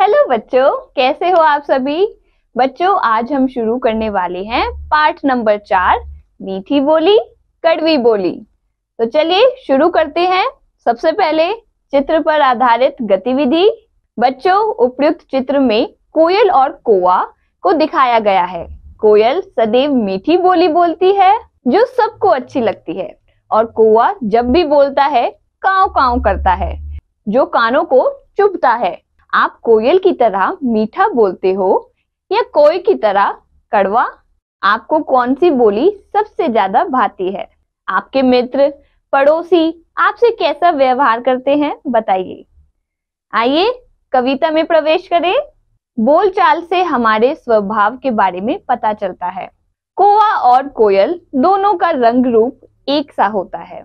hello बच्चों कैसे हो आप सभी बच्चों आज हम शुरू करने वाले हैं पाठ नंबर चार मीठी बोली कड़वी बोली तो चलिए शुरू करते हैं सबसे पहले चित्र पर आधारित गतिविधि बच्चों उपयुक्त चित्र में कोयल और कोआ को दिखाया गया है कोयल सदैव मीठी बोली बोलती है जो सबको अच्छी लगती है और कोआ जब भी बोलता है काव काव करता है जो कानों को चुभता है आप कोयल की तरह मीठा बोलते हो या कोई की तरह कड़वा आपको कौन सी बोली सबसे ज्यादा भाती है आपके मित्र पड़ोसी आपसे कैसा व्यवहार करते हैं बताइए आइए कविता में प्रवेश करें बोलचाल से हमारे स्वभाव के बारे में पता चलता है कोआ और कोयल दोनों का रंग रूप एक सा होता है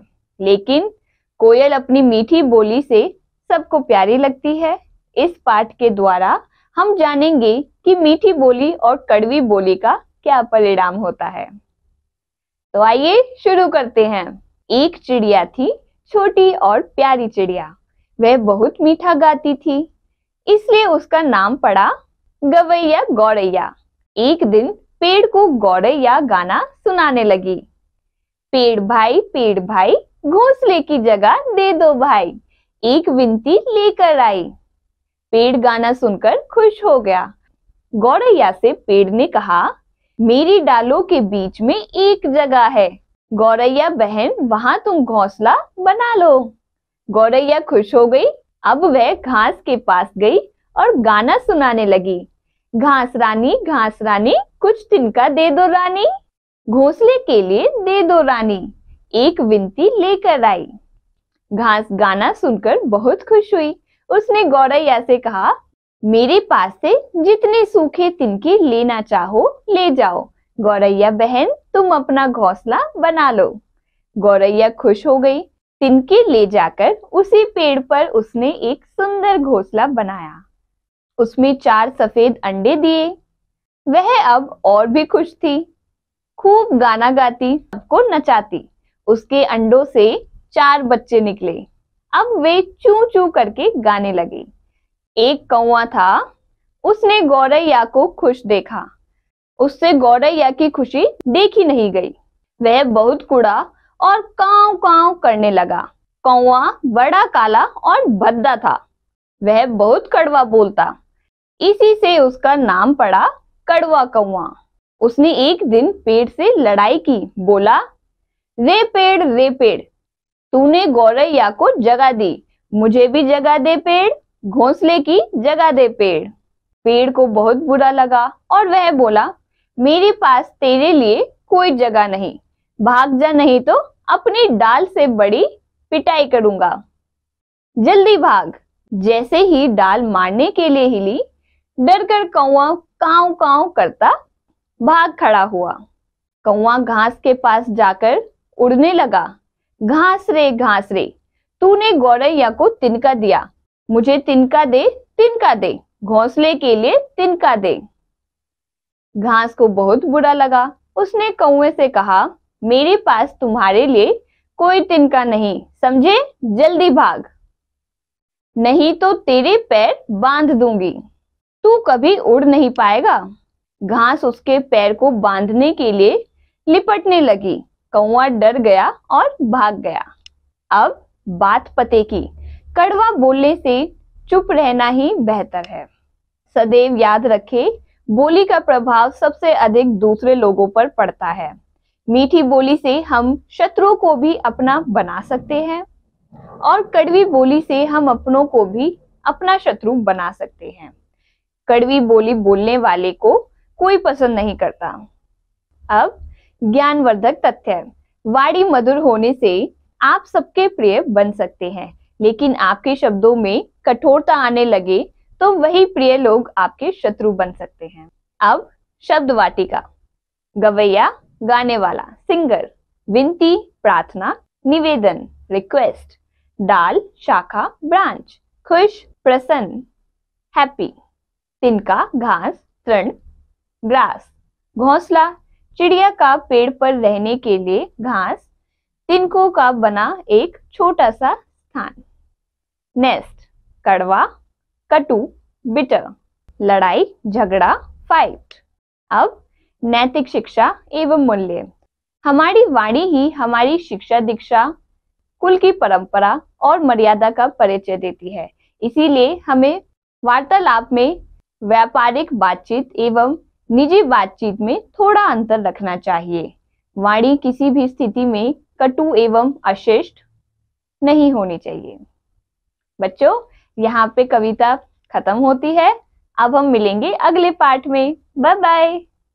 लेकिन कोयल अपनी मीठी बोली से सबको प्यारी लगती है इस पाठ के द्वारा हम जानेंगे कि मीठी बोली और कड़वी बोली का क्या परिणाम होता है तो आइए शुरू करते हैं एक चिड़िया थी छोटी और प्यारी चिड़िया वह बहुत मीठा गाती थी इसलिए उसका नाम पड़ा गवैया गौरैया एक दिन पेड़ को गौरैया गाना सुनाने लगी पेड़ भाई पेड़ भाई घोंसले की जगह दे दो भाई एक विनती लेकर आई पेड़ गाना सुनकर खुश हो गया गौरैया से पेड़ ने कहा मेरी डालों के बीच में एक जगह है गौरैया बहन वहां तुम घोंसला बना लो गौरैया खुश हो गई अब वह घास के पास गई और गाना सुनाने लगी घास रानी घास रानी कुछ तिनका दे दो रानी घोंसले के लिए दे दो रानी एक विनती लेकर आई घास गाना सुनकर बहुत खुश हुई उसने गौरई ऐसे कहा मेरे पास से जितने सूखे तिनके लेना चाहो ले जाओ गौरैया बहन तुम अपना घोंसला बना लो गौरैया खुश हो गई तिनके ले जाकर उसी पेड़ पर उसने एक सुंदर घोंसला बनाया उसमें चार सफेद अंडे दिए वह अब और भी खुश थी खूब गाना गाती सबको नचाती उसके अंडों से चार बच्चे निकले अब वे चू चू करके गाने लगे एक कौआ था उसने गौरैया को खुश देखा उससे गौरैया की खुशी देखी नहीं गई वह बहुत कुड़ा और काव काव करने लगा कौआ बड़ा काला और भद्दा था वह बहुत कड़वा बोलता इसी से उसका नाम पड़ा कड़वा कौआ उसने एक दिन पेड़ से लड़ाई की बोला रे पेड़ रे पेड़ तूने गौरैया को जगा दी मुझे भी जगह दे पेड़ घोंसले की जगह दे पेड़ पेड़ को बहुत बुरा लगा और वह बोला मेरे पास तेरे लिए कोई जगह नहीं भाग जा नहीं तो अपनी डाल से बड़ी पिटाई करूंगा जल्दी भाग जैसे ही डाल मारने के लिए हिली डर कर कौआ काव काव करता भाग खड़ा हुआ कौआ घास के पास जाकर उड़ने लगा घास रे घास रे तूने गौरैया को तिनका दिया मुझे तिनका दे तिनका दे घोंसले के लिए तिनका दे घास को बहुत बुरा लगा उसने कौए से कहा मेरे पास तुम्हारे लिए कोई तिनका नहीं समझे जल्दी भाग नहीं तो तेरे पैर बांध दूंगी तू कभी उड़ नहीं पाएगा घास उसके पैर को बांधने के लिए लिपटने लगी कौआ डर गया और भाग गया अब बात पते की कड़वा बोलने से चुप रहना ही बेहतर है सदैव याद रखें बोली का प्रभाव सबसे अधिक दूसरे लोगों पर पड़ता है मीठी बोली से हम शत्रुओं को भी अपना बना सकते हैं और कड़वी बोली से हम अपनों को भी अपना शत्रु बना सकते हैं कड़वी बोली बोलने वाले को कोई पसंद नहीं करता अब ज्ञानवर्धक तथ्य वाणी मधुर होने से आप सबके प्रिय बन सकते हैं लेकिन आपके शब्दों में कठोरता आने लगे तो वही प्रिय लोग आपके शत्रु बन सकते हैं अब शब्द वाटिका गवैया गाने वाला सिंगर विनती प्रार्थना निवेदन रिक्वेस्ट डाल शाखा ब्रांच खुश प्रसन्न हैप्पी तिनका घास तृण ग्रास घोंसला चिड़िया का पेड़ पर रहने के लिए घास तिनको का बना एक छोटा सा स्थान नेस्ट कड़वा कटु बिटर लड़ाई झगड़ा फाइट अब नैतिक शिक्षा एवं मूल्य हमारी वाणी ही हमारी शिक्षा दीक्षा कुल की परंपरा और मर्यादा का परिचय देती है इसीलिए हमें वार्तालाप में व्यापारिक बातचीत एवं निजी बातचीत में थोड़ा अंतर रखना चाहिए वाणी किसी भी स्थिति में कटु एवं अशिष्ट नहीं होनी चाहिए बच्चों यहाँ पे कविता खत्म होती है अब हम मिलेंगे अगले पाठ में बाय बाय